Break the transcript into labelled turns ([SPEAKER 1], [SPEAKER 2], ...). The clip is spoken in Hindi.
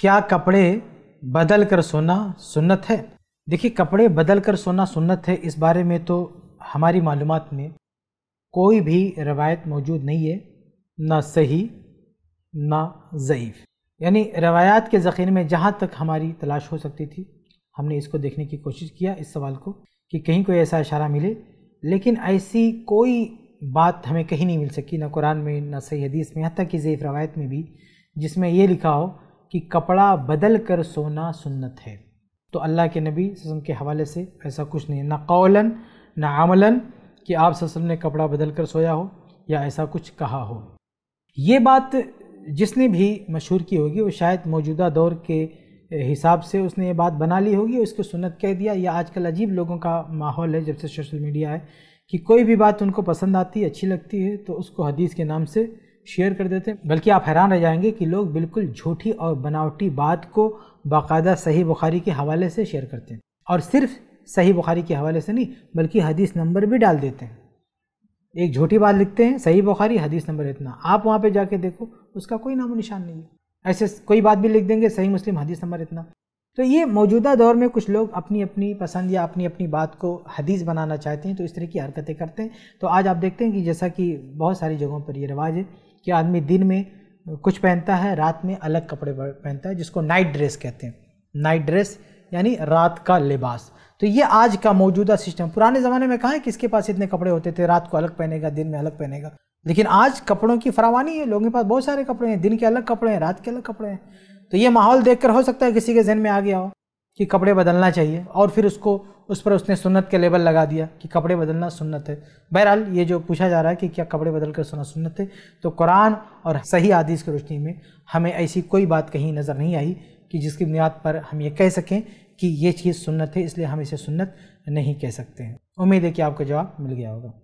[SPEAKER 1] क्या कपड़े बदल कर सोना सुन्नत है देखिए कपड़े बदल कर सोना सुन्नत है इस बारे में तो हमारी मालूम में कोई भी रवायत मौजूद नहीं है ना सही ना ज़यीफ़ यानी रवायात के ज़ख़ीरे में जहाँ तक हमारी तलाश हो सकती थी हमने इसको देखने की कोशिश किया इस सवाल को कि कहीं कोई ऐसा इशारा मिले लेकिन ऐसी कोई बात हमें कहीं नहीं मिल सकी ना कुरान में ना सही हदीस में हती कि ज़यीफ़ रवायत में भी जिसमें ये लिखा हो कि कपड़ा बदल कर सोना सुन्नत है तो अल्लाह के नबी वसम के हवाले से ऐसा कुछ नहीं है ना कौला ना आमलन कि आप वसम ने कपड़ा बदल कर सोया हो या ऐसा कुछ कहा हो ये बात जिसने भी मशहूर की होगी वो शायद मौजूदा दौर के हिसाब से उसने ये बात बना ली होगी उसको सुन्नत कह दिया या आजकल अजीब लोगों का माहौल है जब से सोशल मीडिया है कि कोई भी बात उनको पसंद आती है अच्छी लगती है तो उसको हदीस के नाम से शेयर कर देते हैं बल्कि आप हैरान रह जाएंगे कि लोग बिल्कुल झूठी और बनावटी बात को बाकायदा सही बुखारी के हवाले से शेयर करते हैं और सिर्फ सही बुखारी के हवाले से नहीं बल्कि हदीस नंबर भी डाल देते हैं एक झूठी बात लिखते हैं सही बुखारी हदीस नंबर इतना आप वहाँ पर जाके देखो उसका कोई नामो निशान नहीं है ऐसे कोई बात भी लिख देंगे सही मुस्लिम हदीस नंबर इतना तो ये मौजूदा दौर में कुछ लोग अपनी अपनी पसंद या अपनी अपनी बात को हदीस बनाना चाहते हैं तो इस तरह की हरकतें करते हैं तो आज आप देखते हैं कि जैसा कि बहुत सारी जगहों पर ये रिवाज है कि आदमी दिन में कुछ पहनता है रात में अलग कपड़े पहनता है जिसको नाइट ड्रेस कहते हैं नाइट ड्रेस यानी रात का लिबास तो ये आज का मौजूदा सिस्टम पुराने ज़माने में कहा है किसके पास इतने कपड़े होते थे रात को अलग पहनेगा दिन में अलग पहनेगा लेकिन आज कपड़ों की फरावानी है लोगों के पास बहुत सारे कपड़े हैं दिन के अलग कपड़े हैं रात के अलग कपड़े हैं तो ये माहौल देखकर हो सकता है किसी के जहन में आ गया हो कि कपड़े बदलना चाहिए और फिर उसको उस पर उसने सुन्नत के लेबल लगा दिया कि कपड़े बदलना सुन्नत है बहरहाल ये जो पूछा जा रहा है कि क्या कपड़े बदल कर सुना सुन्नत है तो कुरान और सही आदिश की रोशनी में हमें ऐसी कोई बात कहीं नज़र नहीं आई कि जिसकी बुनियाद पर हम ये कह सकें कि ये चीज़ सुन्नत है इसलिए हम इसे सुन्नत नहीं कह सकते हैं उम्मीद है कि आपका जवाब मिल गया होगा